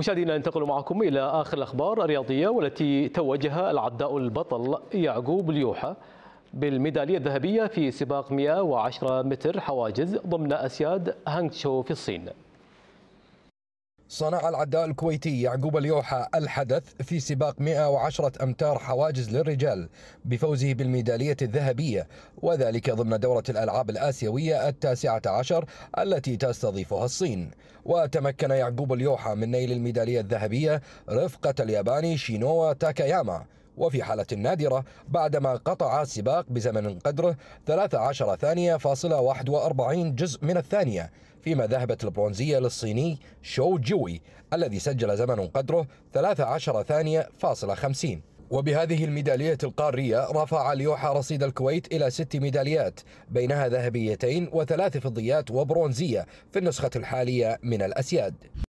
مشاهدينا ننتقل معكم إلى آخر الأخبار الرياضية والتي توجه العداء البطل يعقوب اليوحة بالميدالية الذهبية في سباق 110 متر حواجز ضمن أسياد هانغتشو في الصين صنع العداء الكويتي يعقوب اليوحى الحدث في سباق 110 أمتار حواجز للرجال بفوزه بالميدالية الذهبية وذلك ضمن دورة الألعاب الآسيوية التاسعة عشر التي تستضيفها الصين وتمكن يعقوب اليوحى من نيل الميدالية الذهبية رفقة الياباني شينوا تاكاياما وفي حالة نادرة بعدما قطع سباق بزمن قدره 13 ثانية فاصلة 41 جزء من الثانية فيما ذهبت البرونزية للصيني شو جوي الذي سجل زمن قدره 13 ثانية فاصلة 50 وبهذه الميدالية القارية رفع ليوحى رصيد الكويت إلى ست ميداليات بينها ذهبيتين وثلاث فضيات وبرونزية في النسخة الحالية من الأسياد